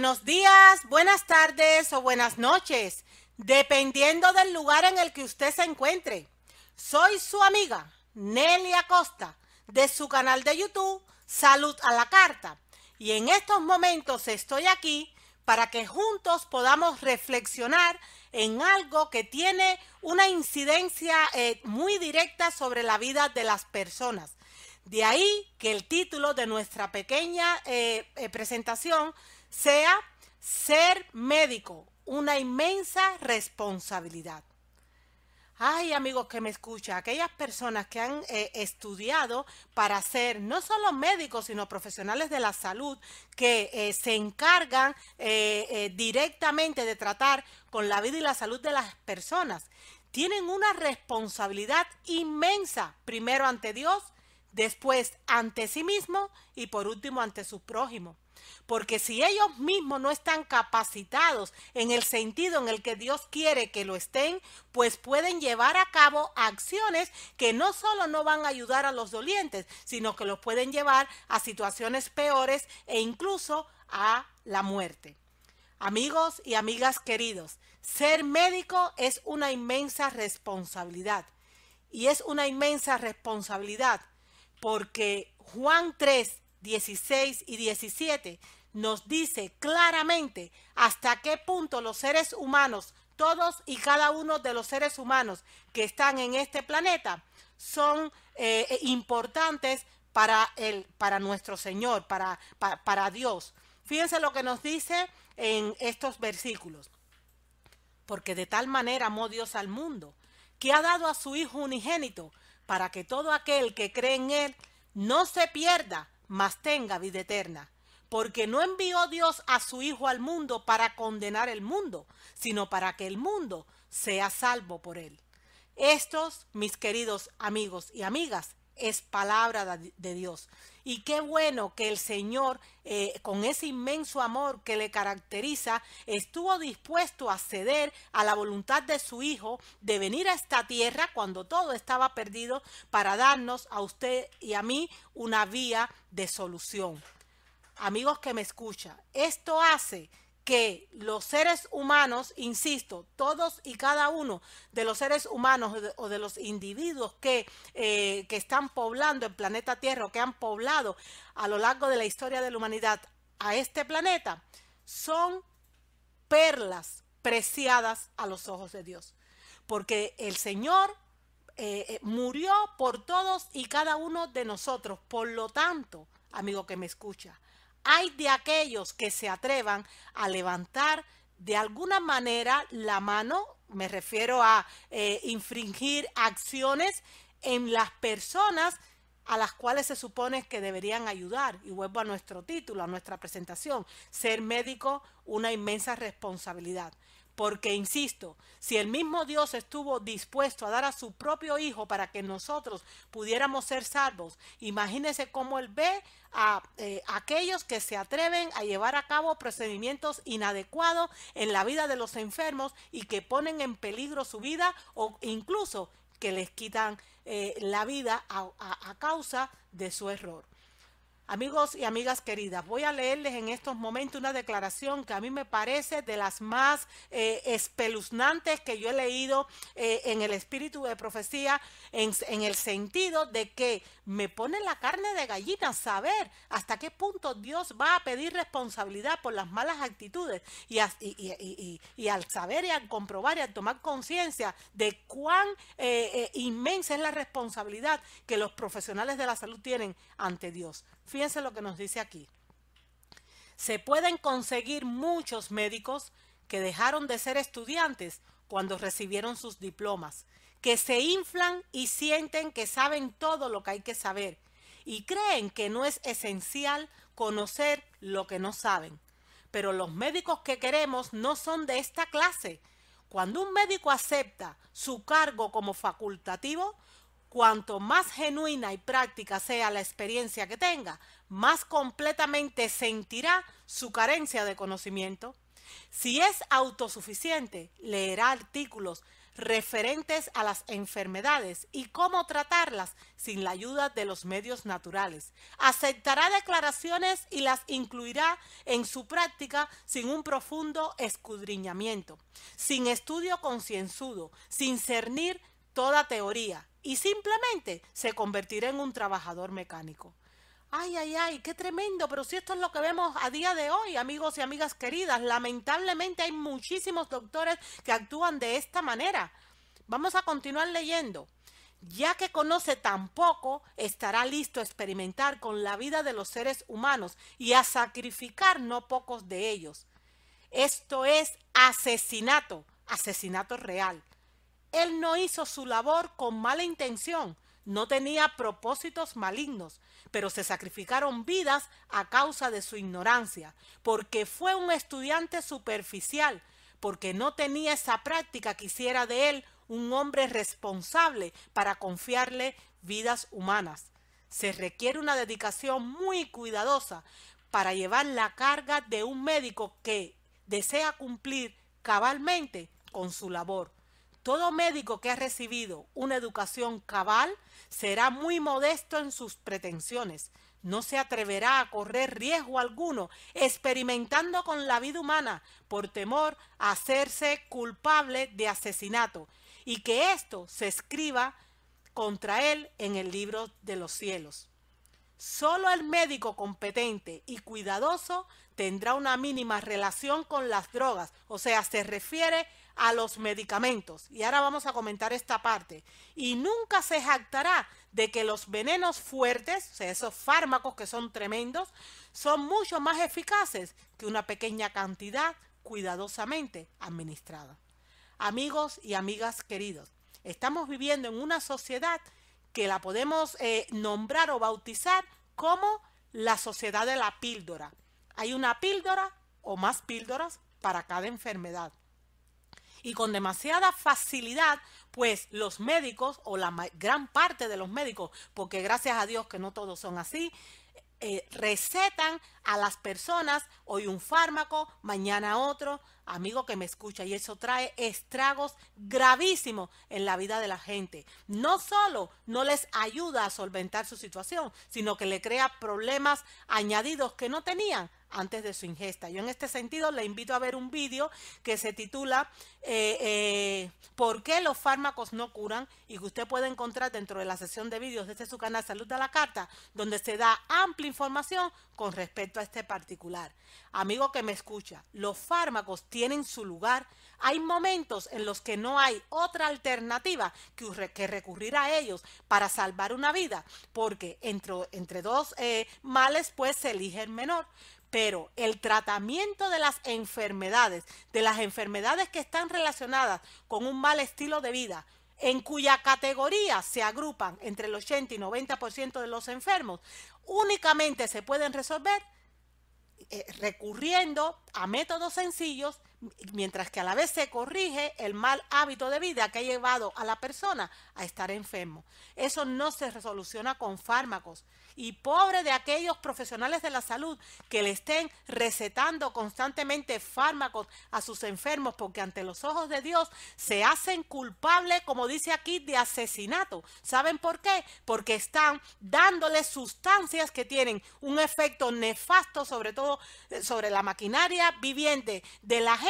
Buenos días, buenas tardes o buenas noches, dependiendo del lugar en el que usted se encuentre. Soy su amiga Nelly Acosta de su canal de YouTube Salud a la Carta y en estos momentos estoy aquí para que juntos podamos reflexionar en algo que tiene una incidencia eh, muy directa sobre la vida de las personas. De ahí que el título de nuestra pequeña eh, eh, presentación sea ser médico, una inmensa responsabilidad. Ay, amigos que me escuchan, aquellas personas que han eh, estudiado para ser no solo médicos, sino profesionales de la salud, que eh, se encargan eh, directamente de tratar con la vida y la salud de las personas, tienen una responsabilidad inmensa, primero ante Dios, después ante sí mismo y por último ante su prójimo. Porque si ellos mismos no están capacitados en el sentido en el que Dios quiere que lo estén, pues pueden llevar a cabo acciones que no solo no van a ayudar a los dolientes, sino que los pueden llevar a situaciones peores e incluso a la muerte. Amigos y amigas queridos, ser médico es una inmensa responsabilidad. Y es una inmensa responsabilidad porque Juan 3, 16 y 17 nos dice claramente hasta qué punto los seres humanos, todos y cada uno de los seres humanos que están en este planeta, son eh, eh, importantes para, el, para nuestro Señor, para, para Dios. Fíjense lo que nos dice en estos versículos. Porque de tal manera amó Dios al mundo, que ha dado a su Hijo unigénito, para que todo aquel que cree en Él no se pierda, mas tenga vida eterna. Porque no envió Dios a su Hijo al mundo para condenar el mundo, sino para que el mundo sea salvo por él. Estos, mis queridos amigos y amigas, es palabra de Dios. Y qué bueno que el Señor, eh, con ese inmenso amor que le caracteriza, estuvo dispuesto a ceder a la voluntad de su Hijo de venir a esta tierra cuando todo estaba perdido para darnos a usted y a mí una vía de solución. Amigos que me escuchan, esto hace que los seres humanos, insisto, todos y cada uno de los seres humanos o de, los individuos que, eh, que están poblando el planeta Tierra o que han poblado a lo largo de la historia de la humanidad a este planeta, son perlas preciadas a los ojos de Dios. Porque el Señor eh, eh, murió por todos y cada uno de nosotros. Por lo tanto, amigo que me escucha, hay de aquellos que se atrevan a levantar de alguna manera la mano, me refiero a eh, infringir acciones en las personas a las cuales se supone que deberían ayudar. Y vuelvo a nuestro título, a nuestra presentación. Ser médico, una inmensa responsabilidad. Porque, insisto, si el mismo Dios estuvo dispuesto a dar a su propio Hijo para que nosotros pudiéramos ser salvos, imagínese cómo Él ve eh, a aquellos que se atreven a llevar a cabo procedimientos inadecuados en la vida de los enfermos y que ponen en peligro su vida o incluso que les quitan eh, la vida a causa de su error. Amigos y amigas queridas, voy a leerles en estos momentos una declaración que a mí me parece de las más eh, espeluznantes que yo he leído eh, en el espíritu de profecía, en, el sentido de que me pone la carne de gallina saber hasta qué punto Dios va a pedir responsabilidad por las malas actitudes y, al saber y al comprobar y al tomar conciencia de cuán eh, inmensa es la responsabilidad que los profesionales de la salud tienen ante Dios. Fíjense lo que nos dice aquí. Se pueden conseguir muchos médicos que dejaron de ser estudiantes cuando recibieron sus diplomas, que se inflan y sienten que saben todo lo que hay que saber y creen que no es esencial conocer lo que no saben. Pero los médicos que queremos no son de esta clase, cuando un médico acepta su cargo como facultativo, cuanto más genuina y práctica sea la experiencia que tenga, más completamente sentirá su carencia de conocimiento. Si es autosuficiente, leerá artículos referentes a las enfermedades y cómo tratarlas sin la ayuda de los medios naturales. Aceptará declaraciones y las incluirá en su práctica sin un profundo escudriñamiento, sin estudio concienzudo, sin cernir toda teoría y simplemente se convertirá en un trabajador mecánico. Ay, ay, ay, qué tremendo, pero si esto es lo que vemos a día de hoy, amigos y amigas queridas, lamentablemente hay muchísimos doctores que actúan de esta manera. Vamos a continuar leyendo. Ya que conoce tan poco, estará listo a experimentar con la vida de los seres humanos y a sacrificar no pocos de ellos. Esto es asesinato, asesinato real. Él no hizo su labor con mala intención, no tenía propósitos malignos, pero se sacrificaron vidas a causa de su ignorancia, porque fue un estudiante superficial, porque no tenía esa práctica que hiciera de él un hombre responsable para confiarle vidas humanas. Se requiere una dedicación muy cuidadosa para llevar la carga de un médico que desea cumplir cabalmente con su labor. Todo médico que ha recibido una educación cabal será muy modesto en sus pretensiones. No se atreverá a correr riesgo alguno experimentando con la vida humana por temor a hacerse culpable de asesinato y que esto se escriba contra él en el libro de los cielos. Solo el médico competente y cuidadoso tendrá una mínima relación con las drogas, o sea, se refiere a los medicamentos. Y ahora vamos a comentar esta parte. Y nunca se jactará de que los venenos fuertes, o sea, esos fármacos que son tremendos, son mucho más eficaces que una pequeña cantidad cuidadosamente administrada. Amigos y amigas queridos, estamos viviendo en una sociedad que la podemos eh, nombrar o bautizar como la sociedad de la píldora. Hay una píldora o más píldoras para cada enfermedad. Y con demasiada facilidad, pues los médicos o la gran parte de los médicos, porque gracias a Dios que no todos son así, eh, recetan a las personas hoy un fármaco, mañana otro, amigo que me escucha, y eso trae estragos gravísimos en la vida de la gente. No solo no les ayuda a solventar su situación, sino que le crea problemas añadidos que no tenían antes de su ingesta. Yo en este sentido le invito a ver un vídeo que se titula eh, eh ¿Por qué los fármacos no curan? y que usted puede encontrar dentro de la sesión de vídeos de este su canal Salud de la Carta, donde se da amplia información con respecto a este particular. Amigo que me escucha, los fármacos tienen su lugar. Hay momentos en los que no hay otra alternativa que, que recurrir a ellos para salvar una vida, porque entre, entre dos eh, males pues se elige el menor pero el tratamiento de las enfermedades, de las enfermedades que están relacionadas con un mal estilo de vida, en cuya categoría se agrupan entre el 80 y 90% de los enfermos, únicamente se pueden resolver eh, recurriendo a métodos sencillos mientras que a la vez se corrige el mal hábito de vida que ha llevado a la persona a estar enfermo. Eso no se resoluciona con fármacos. Y pobre de aquellos profesionales de la salud que le estén recetando constantemente fármacos a sus enfermos, porque ante los ojos de Dios se hacen culpables, como dice aquí, de asesinato. ¿Saben por qué? Porque están dándoles sustancias que tienen un efecto nefasto, sobre todo eh, sobre la maquinaria viviente de la gente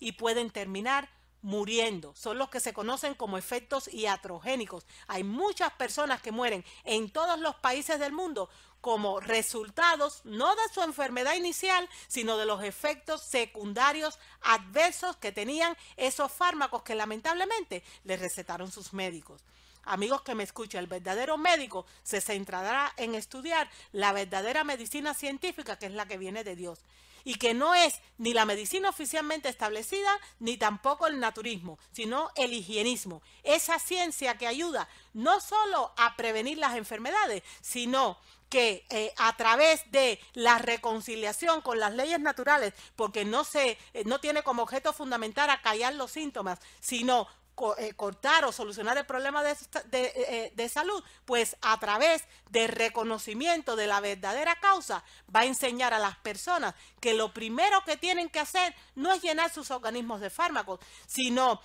y pueden terminar muriendo. Son los que se conocen como efectos iatrogénicos. Hay muchas personas que mueren en todos los países del mundo como resultados no de su enfermedad inicial, sino de los efectos secundarios adversos que tenían esos fármacos que lamentablemente les recetaron sus médicos. Amigos que me escuchan, el verdadero médico se centrará en estudiar la verdadera medicina científica que es la que viene de Dios y que no es ni la medicina oficialmente establecida ni tampoco el naturismo, sino el higienismo. Esa ciencia que ayuda no solo a prevenir las enfermedades, sino que eh, a través de la reconciliación con las leyes naturales, porque no se eh, no tiene como objeto fundamental acallar los síntomas, sino eh, cortar o solucionar el problema eh, eh, de, salud? Pues a través del reconocimiento de la verdadera causa va a enseñar a las personas que lo primero que tienen que hacer no es llenar sus organismos de fármacos, sino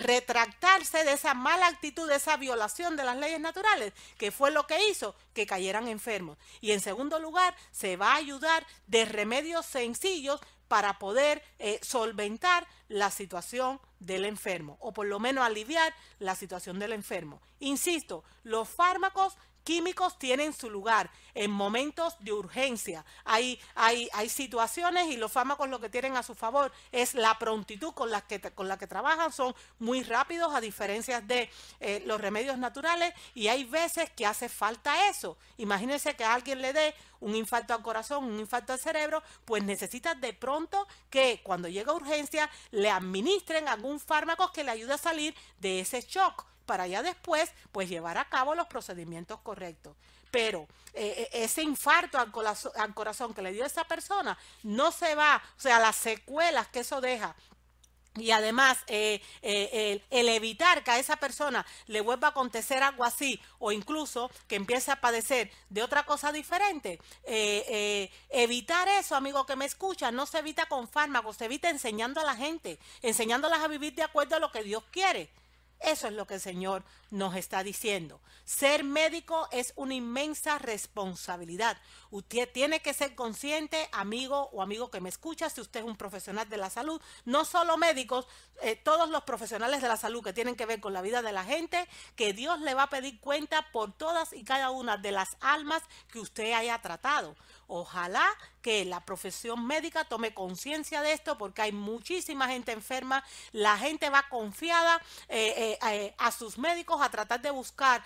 retractarse de esa mala actitud, de esa violación de las leyes naturales, que fue lo que hizo que cayeran enfermos. Y en segundo lugar, se va a ayudar de remedios sencillos para poder eh, solventar la situación del enfermo o por lo menos aliviar la situación del enfermo. Insisto, los fármacos químicos tienen su lugar en momentos de urgencia. Hay, hay, hay situaciones y los fármacos lo que tienen a su favor es la prontitud con la que, con que trabajan, son muy rápidos a diferencia de eh, los remedios naturales y hay veces que hace falta eso. Imagínense que a alguien le dé un infarto al corazón, un infarto al cerebro, pues necesitas de pronto que cuando llega urgencia le administren algún fármaco que le ayude a salir de ese shock para ya después pues llevar a cabo los procedimientos correctos. Pero eh, eh, ese infarto al corazón, al corazón que le dio esa persona no se va, o sea, las secuelas que eso deja y además eh, eh, el, evitar que a esa persona le vuelva a acontecer algo así o incluso que empiece a padecer de otra cosa diferente, eh, evitar eso, amigo que me escucha, no se evita con fármacos, se evita enseñando a la gente, enseñándolas a vivir de acuerdo a lo que Dios quiere. Eso es lo que el Señor nos está diciendo. Ser médico es una inmensa responsabilidad, Usted tiene que ser consciente, amigo o amigo que me escucha, si usted es un profesional de la salud, no solo médicos, eh, todos los profesionales de la salud que tienen que ver con la vida de la gente, que Dios le va a pedir cuenta por todas y cada una de las almas que usted haya tratado. Ojalá que la profesión médica tome conciencia de esto porque hay muchísima gente enferma, la gente va confiada eh, eh, a sus médicos a tratar de buscar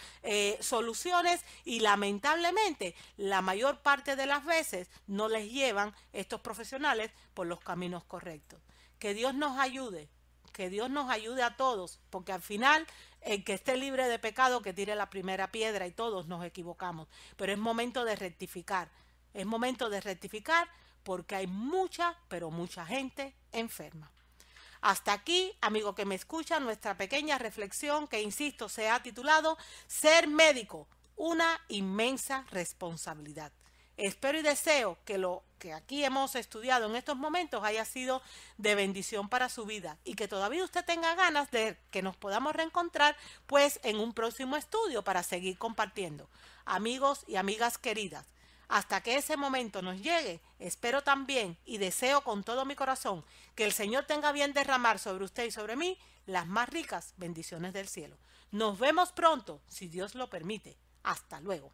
soluciones y lamentablemente la mayor parte parte de las veces no les llevan estos profesionales por los caminos correctos. Que Dios nos ayude, que Dios nos ayude a todos, porque al final el que esté libre de pecado que tire la primera piedra y todos nos equivocamos. Pero es momento de rectificar, es momento de rectificar porque hay mucha, pero mucha gente enferma. Hasta aquí, amigo que me escucha, nuestra pequeña reflexión que, insisto, se ha titulado Ser médico, una inmensa responsabilidad. Espero y deseo que lo que aquí hemos estudiado en estos momentos haya sido de bendición para su vida y que todavía usted tenga ganas de que nos podamos reencontrar pues en un próximo estudio para seguir compartiendo. Amigos y amigas queridas, hasta que ese momento nos llegue, espero también y deseo con todo mi corazón que el Señor tenga bien derramar sobre usted y sobre mí las más ricas bendiciones del cielo. Nos vemos pronto, si Dios lo permite. Hasta luego.